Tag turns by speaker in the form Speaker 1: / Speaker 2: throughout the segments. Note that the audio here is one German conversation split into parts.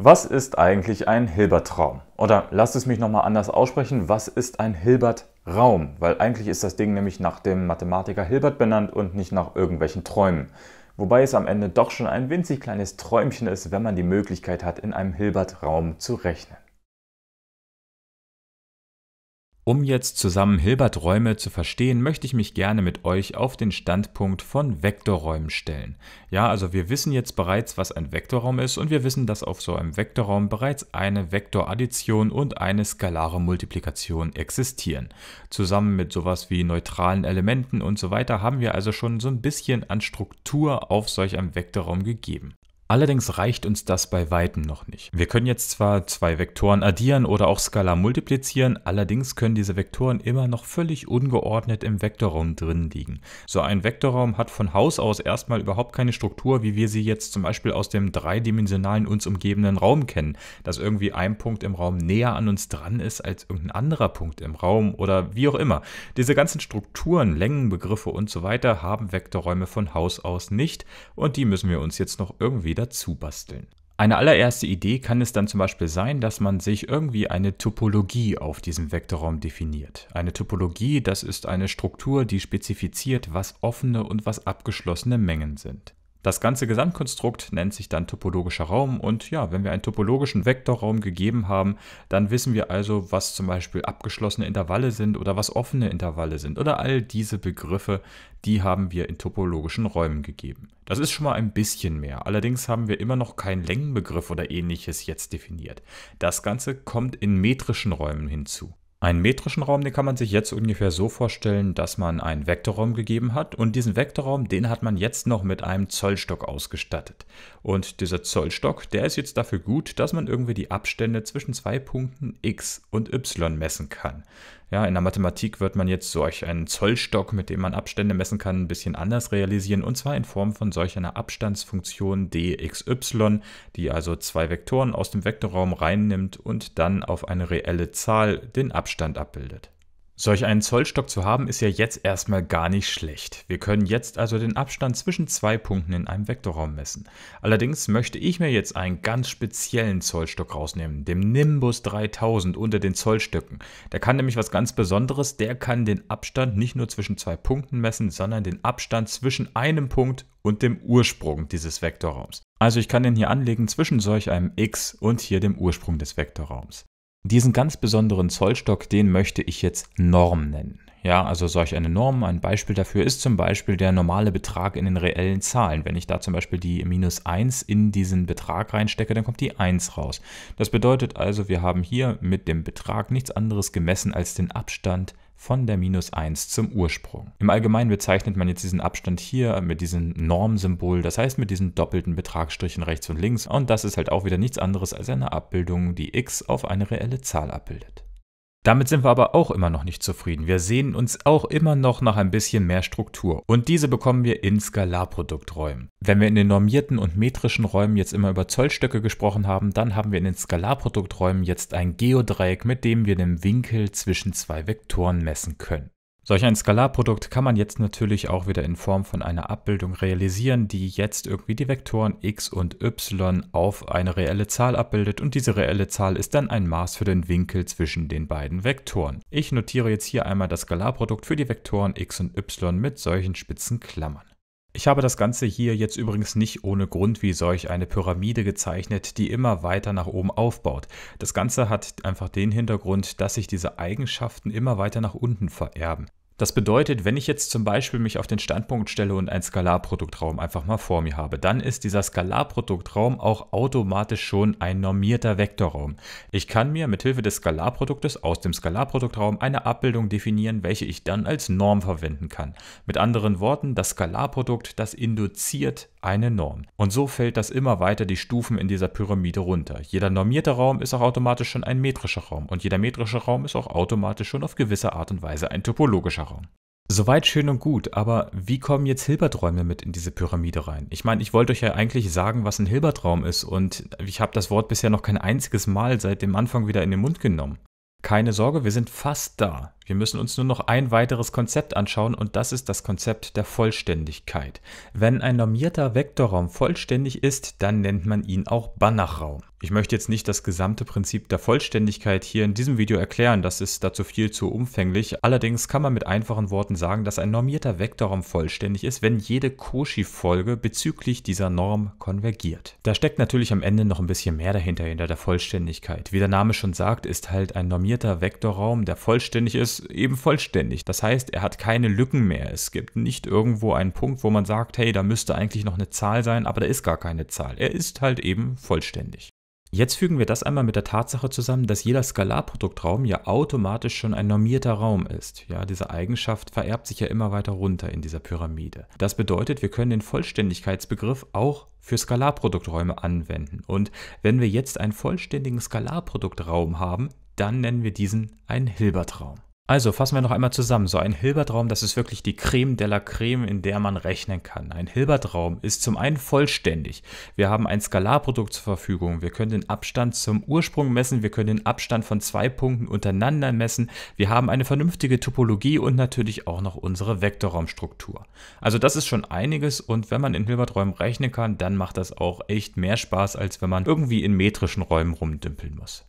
Speaker 1: Was ist eigentlich ein Hilbertraum? Oder lasst es mich nochmal anders aussprechen, was ist ein Hilbertraum? Weil eigentlich ist das Ding nämlich nach dem Mathematiker Hilbert benannt und nicht nach irgendwelchen Träumen. Wobei es am Ende doch schon ein winzig kleines Träumchen ist, wenn man die Möglichkeit hat, in einem Hilbertraum zu rechnen. Um jetzt zusammen Hilbert-Räume zu verstehen, möchte ich mich gerne mit euch auf den Standpunkt von Vektorräumen stellen. Ja, also wir wissen jetzt bereits, was ein Vektorraum ist und wir wissen, dass auf so einem Vektorraum bereits eine Vektoraddition und eine skalare Multiplikation existieren. Zusammen mit sowas wie neutralen Elementen und so weiter haben wir also schon so ein bisschen an Struktur auf solch einem Vektorraum gegeben. Allerdings reicht uns das bei weitem noch nicht. Wir können jetzt zwar zwei Vektoren addieren oder auch skalar multiplizieren, allerdings können diese Vektoren immer noch völlig ungeordnet im Vektorraum drin liegen. So ein Vektorraum hat von Haus aus erstmal überhaupt keine Struktur, wie wir sie jetzt zum Beispiel aus dem dreidimensionalen uns umgebenden Raum kennen, dass irgendwie ein Punkt im Raum näher an uns dran ist als irgendein anderer Punkt im Raum oder wie auch immer. Diese ganzen Strukturen, Längenbegriffe und so weiter haben Vektorräume von Haus aus nicht und die müssen wir uns jetzt noch irgendwie dazu basteln. Eine allererste Idee kann es dann zum Beispiel sein, dass man sich irgendwie eine Topologie auf diesem Vektorraum definiert. Eine Topologie, das ist eine Struktur, die spezifiziert, was offene und was abgeschlossene Mengen sind. Das ganze Gesamtkonstrukt nennt sich dann topologischer Raum und ja, wenn wir einen topologischen Vektorraum gegeben haben, dann wissen wir also, was zum Beispiel abgeschlossene Intervalle sind oder was offene Intervalle sind oder all diese Begriffe, die haben wir in topologischen Räumen gegeben. Das ist schon mal ein bisschen mehr, allerdings haben wir immer noch keinen Längenbegriff oder ähnliches jetzt definiert. Das Ganze kommt in metrischen Räumen hinzu. Einen metrischen Raum, den kann man sich jetzt ungefähr so vorstellen, dass man einen Vektorraum gegeben hat und diesen Vektorraum, den hat man jetzt noch mit einem Zollstock ausgestattet. Und dieser Zollstock, der ist jetzt dafür gut, dass man irgendwie die Abstände zwischen zwei Punkten x und y messen kann. Ja, in der Mathematik wird man jetzt solch einen Zollstock, mit dem man Abstände messen kann, ein bisschen anders realisieren und zwar in Form von solch einer Abstandsfunktion dxy, die also zwei Vektoren aus dem Vektorraum reinnimmt und dann auf eine reelle Zahl den Abstand abbildet. Solch einen Zollstock zu haben, ist ja jetzt erstmal gar nicht schlecht. Wir können jetzt also den Abstand zwischen zwei Punkten in einem Vektorraum messen. Allerdings möchte ich mir jetzt einen ganz speziellen Zollstock rausnehmen, dem Nimbus 3000 unter den Zollstöcken. Der kann nämlich was ganz Besonderes, der kann den Abstand nicht nur zwischen zwei Punkten messen, sondern den Abstand zwischen einem Punkt und dem Ursprung dieses Vektorraums. Also ich kann den hier anlegen zwischen solch einem x und hier dem Ursprung des Vektorraums. Diesen ganz besonderen Zollstock, den möchte ich jetzt Norm nennen. Ja, also solch eine Norm, ein Beispiel dafür ist zum Beispiel der normale Betrag in den reellen Zahlen. Wenn ich da zum Beispiel die minus 1 in diesen Betrag reinstecke, dann kommt die 1 raus. Das bedeutet also, wir haben hier mit dem Betrag nichts anderes gemessen als den Abstand von der minus 1 zum Ursprung. Im Allgemeinen bezeichnet man jetzt diesen Abstand hier mit diesem Normsymbol, das heißt mit diesen doppelten Betragsstrichen rechts und links und das ist halt auch wieder nichts anderes als eine Abbildung, die x auf eine reelle Zahl abbildet. Damit sind wir aber auch immer noch nicht zufrieden. Wir sehen uns auch immer noch nach ein bisschen mehr Struktur. Und diese bekommen wir in Skalarprodukträumen. Wenn wir in den normierten und metrischen Räumen jetzt immer über Zollstöcke gesprochen haben, dann haben wir in den Skalarprodukträumen jetzt ein Geodreieck, mit dem wir den Winkel zwischen zwei Vektoren messen können. Solch ein Skalarprodukt kann man jetzt natürlich auch wieder in Form von einer Abbildung realisieren, die jetzt irgendwie die Vektoren x und y auf eine reelle Zahl abbildet und diese reelle Zahl ist dann ein Maß für den Winkel zwischen den beiden Vektoren. Ich notiere jetzt hier einmal das Skalarprodukt für die Vektoren x und y mit solchen spitzen Klammern. Ich habe das Ganze hier jetzt übrigens nicht ohne Grund wie solch eine Pyramide gezeichnet, die immer weiter nach oben aufbaut. Das Ganze hat einfach den Hintergrund, dass sich diese Eigenschaften immer weiter nach unten vererben. Das bedeutet, wenn ich jetzt zum Beispiel mich auf den Standpunkt stelle und einen Skalarproduktraum einfach mal vor mir habe, dann ist dieser Skalarproduktraum auch automatisch schon ein normierter Vektorraum. Ich kann mir mithilfe des Skalarproduktes aus dem Skalarproduktraum eine Abbildung definieren, welche ich dann als Norm verwenden kann. Mit anderen Worten, das Skalarprodukt, das induziert eine Norm. Und so fällt das immer weiter die Stufen in dieser Pyramide runter. Jeder normierte Raum ist auch automatisch schon ein metrischer Raum und jeder metrische Raum ist auch automatisch schon auf gewisse Art und Weise ein topologischer Raum. Soweit schön und gut, aber wie kommen jetzt Hilberträume mit in diese Pyramide rein? Ich meine, ich wollte euch ja eigentlich sagen, was ein Hilbertraum ist und ich habe das Wort bisher noch kein einziges Mal seit dem Anfang wieder in den Mund genommen. Keine Sorge, wir sind fast da. Wir müssen uns nur noch ein weiteres Konzept anschauen und das ist das Konzept der Vollständigkeit. Wenn ein normierter Vektorraum vollständig ist, dann nennt man ihn auch Banachraum. Ich möchte jetzt nicht das gesamte Prinzip der Vollständigkeit hier in diesem Video erklären, das ist dazu viel zu umfänglich. Allerdings kann man mit einfachen Worten sagen, dass ein normierter Vektorraum vollständig ist, wenn jede Cauchy-Folge bezüglich dieser Norm konvergiert. Da steckt natürlich am Ende noch ein bisschen mehr dahinter, hinter der Vollständigkeit. Wie der Name schon sagt, ist halt ein normierter Vektorraum, der vollständig ist, eben vollständig. Das heißt, er hat keine Lücken mehr. Es gibt nicht irgendwo einen Punkt, wo man sagt, hey, da müsste eigentlich noch eine Zahl sein, aber da ist gar keine Zahl. Er ist halt eben vollständig. Jetzt fügen wir das einmal mit der Tatsache zusammen, dass jeder Skalarproduktraum ja automatisch schon ein normierter Raum ist. Ja, diese Eigenschaft vererbt sich ja immer weiter runter in dieser Pyramide. Das bedeutet, wir können den Vollständigkeitsbegriff auch für Skalarprodukträume anwenden. Und wenn wir jetzt einen vollständigen Skalarproduktraum haben, dann nennen wir diesen einen Hilbertraum. Also fassen wir noch einmal zusammen. So ein Hilbertraum, das ist wirklich die Creme de la Creme, in der man rechnen kann. Ein Hilbertraum ist zum einen vollständig. Wir haben ein Skalarprodukt zur Verfügung. Wir können den Abstand zum Ursprung messen. Wir können den Abstand von zwei Punkten untereinander messen. Wir haben eine vernünftige Topologie und natürlich auch noch unsere Vektorraumstruktur. Also das ist schon einiges und wenn man in Hilberträumen rechnen kann, dann macht das auch echt mehr Spaß, als wenn man irgendwie in metrischen Räumen rumdümpeln muss.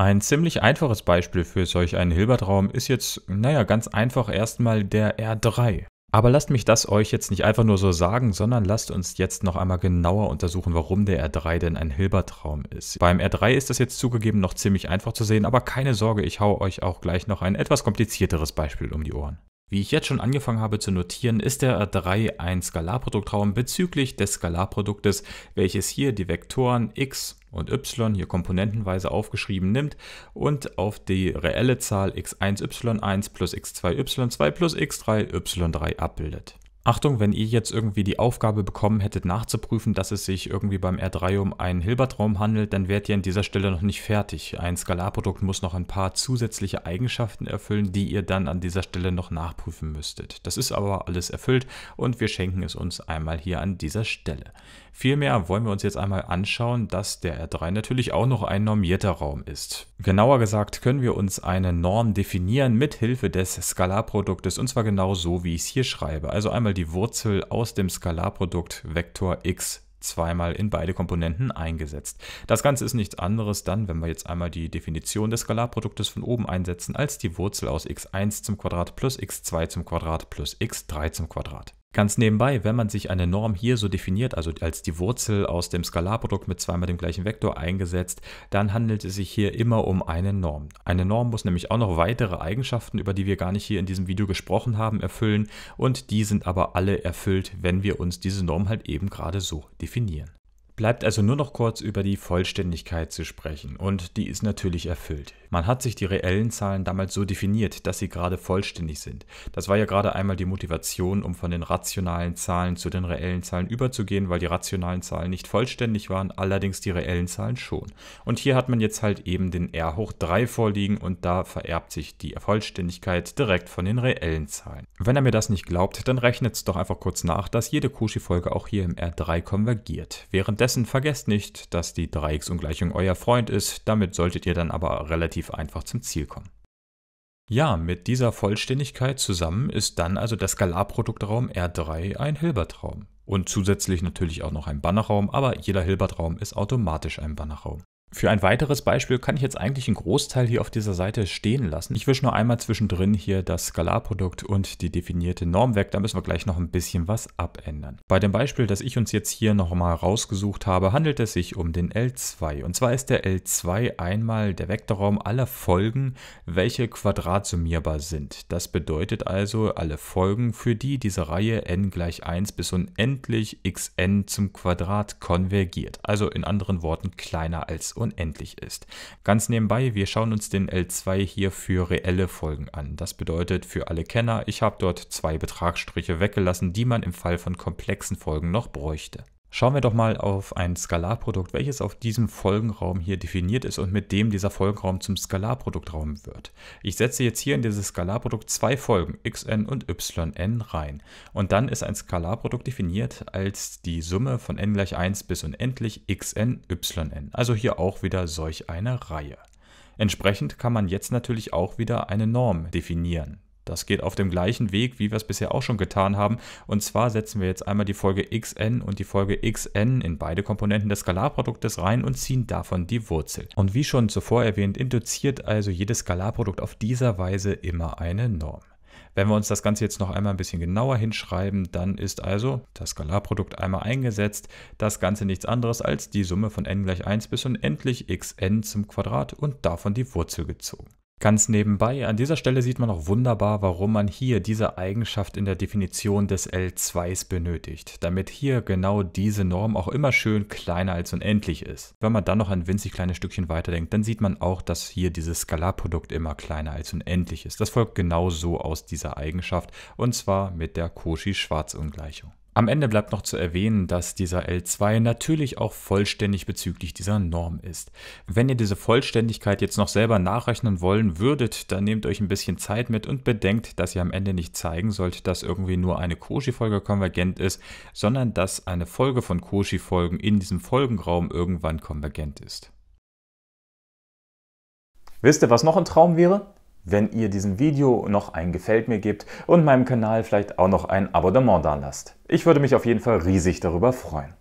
Speaker 1: Ein ziemlich einfaches Beispiel für solch einen Hilbertraum ist jetzt, naja, ganz einfach erstmal der R3. Aber lasst mich das euch jetzt nicht einfach nur so sagen, sondern lasst uns jetzt noch einmal genauer untersuchen, warum der R3 denn ein Hilbertraum ist. Beim R3 ist das jetzt zugegeben noch ziemlich einfach zu sehen, aber keine Sorge, ich hau euch auch gleich noch ein etwas komplizierteres Beispiel um die Ohren. Wie ich jetzt schon angefangen habe zu notieren, ist der R3 ein Skalarproduktraum bezüglich des Skalarproduktes, welches hier die Vektoren x, und y hier komponentenweise aufgeschrieben nimmt und auf die reelle Zahl x1y1 plus x2y2 plus x3y3 abbildet. Achtung, wenn ihr jetzt irgendwie die Aufgabe bekommen hättet nachzuprüfen, dass es sich irgendwie beim R3 um einen Hilbertraum handelt, dann wärt ihr an dieser Stelle noch nicht fertig. Ein Skalarprodukt muss noch ein paar zusätzliche Eigenschaften erfüllen, die ihr dann an dieser Stelle noch nachprüfen müsstet. Das ist aber alles erfüllt und wir schenken es uns einmal hier an dieser Stelle. Vielmehr wollen wir uns jetzt einmal anschauen, dass der R3 natürlich auch noch ein normierter Raum ist. Genauer gesagt können wir uns eine Norm definieren mit Hilfe des Skalarproduktes und zwar genau so, wie ich es hier schreibe. Also einmal einmal die Wurzel aus dem Skalarprodukt Vektor x zweimal in beide Komponenten eingesetzt. Das Ganze ist nichts anderes dann, wenn wir jetzt einmal die Definition des Skalarproduktes von oben einsetzen, als die Wurzel aus x1 zum Quadrat plus x2 zum Quadrat plus x3 zum Quadrat. Ganz nebenbei, wenn man sich eine Norm hier so definiert, also als die Wurzel aus dem Skalarprodukt mit zweimal dem gleichen Vektor eingesetzt, dann handelt es sich hier immer um eine Norm. Eine Norm muss nämlich auch noch weitere Eigenschaften, über die wir gar nicht hier in diesem Video gesprochen haben, erfüllen und die sind aber alle erfüllt, wenn wir uns diese Norm halt eben gerade so definieren. Bleibt also nur noch kurz über die Vollständigkeit zu sprechen und die ist natürlich erfüllt. Man hat sich die reellen Zahlen damals so definiert, dass sie gerade vollständig sind. Das war ja gerade einmal die Motivation, um von den rationalen Zahlen zu den reellen Zahlen überzugehen, weil die rationalen Zahlen nicht vollständig waren, allerdings die reellen Zahlen schon. Und hier hat man jetzt halt eben den R hoch 3 vorliegen und da vererbt sich die Vollständigkeit direkt von den reellen Zahlen. Wenn er mir das nicht glaubt, dann rechnet es doch einfach kurz nach, dass jede Cauchy-Folge auch hier im R3 konvergiert. Währenddessen vergesst nicht, dass die Dreiecksungleichung euer Freund ist, damit solltet ihr dann aber relativ relativ einfach zum Ziel kommen. Ja, mit dieser Vollständigkeit zusammen ist dann also der Skalarproduktraum R3 ein Hilbertraum. Und zusätzlich natürlich auch noch ein Bannerraum, aber jeder Hilbertraum ist automatisch ein Bannerraum. Für ein weiteres Beispiel kann ich jetzt eigentlich einen Großteil hier auf dieser Seite stehen lassen. Ich wische nur einmal zwischendrin hier das Skalarprodukt und die definierte Norm weg. Da müssen wir gleich noch ein bisschen was abändern. Bei dem Beispiel, das ich uns jetzt hier nochmal rausgesucht habe, handelt es sich um den L2. Und zwar ist der L2 einmal der Vektorraum aller Folgen, welche quadratsummierbar sind. Das bedeutet also alle Folgen, für die diese Reihe n gleich 1 bis unendlich xn zum Quadrat konvergiert. Also in anderen Worten kleiner als unendlich ist. Ganz nebenbei, wir schauen uns den L2 hier für reelle Folgen an. Das bedeutet für alle Kenner, ich habe dort zwei Betragsstriche weggelassen, die man im Fall von komplexen Folgen noch bräuchte. Schauen wir doch mal auf ein Skalarprodukt, welches auf diesem Folgenraum hier definiert ist und mit dem dieser Folgenraum zum Skalarproduktraum wird. Ich setze jetzt hier in dieses Skalarprodukt zwei Folgen, xn und yn rein. Und dann ist ein Skalarprodukt definiert als die Summe von n gleich 1 bis unendlich xn, yn. Also hier auch wieder solch eine Reihe. Entsprechend kann man jetzt natürlich auch wieder eine Norm definieren. Das geht auf dem gleichen Weg, wie wir es bisher auch schon getan haben. Und zwar setzen wir jetzt einmal die Folge xn und die Folge xn in beide Komponenten des Skalarproduktes rein und ziehen davon die Wurzel. Und wie schon zuvor erwähnt, induziert also jedes Skalarprodukt auf dieser Weise immer eine Norm. Wenn wir uns das Ganze jetzt noch einmal ein bisschen genauer hinschreiben, dann ist also das Skalarprodukt einmal eingesetzt, das Ganze nichts anderes als die Summe von n gleich 1 bis unendlich xn zum Quadrat und davon die Wurzel gezogen. Ganz nebenbei, an dieser Stelle sieht man auch wunderbar, warum man hier diese Eigenschaft in der Definition des L2s benötigt, damit hier genau diese Norm auch immer schön kleiner als unendlich ist. Wenn man dann noch ein winzig kleines Stückchen weiterdenkt, dann sieht man auch, dass hier dieses Skalarprodukt immer kleiner als unendlich ist. Das folgt genau so aus dieser Eigenschaft und zwar mit der Cauchy-Schwarz-Ungleichung. Am Ende bleibt noch zu erwähnen, dass dieser L2 natürlich auch vollständig bezüglich dieser Norm ist. Wenn ihr diese Vollständigkeit jetzt noch selber nachrechnen wollen würdet, dann nehmt euch ein bisschen Zeit mit und bedenkt, dass ihr am Ende nicht zeigen sollt, dass irgendwie nur eine Cauchy-Folge konvergent ist, sondern dass eine Folge von Cauchy-Folgen in diesem Folgenraum irgendwann konvergent ist. Wisst ihr, was noch ein Traum wäre? wenn ihr diesem Video noch ein Gefällt mir gebt und meinem Kanal vielleicht auch noch ein Abonnement da lasst. Ich würde mich auf jeden Fall riesig darüber freuen.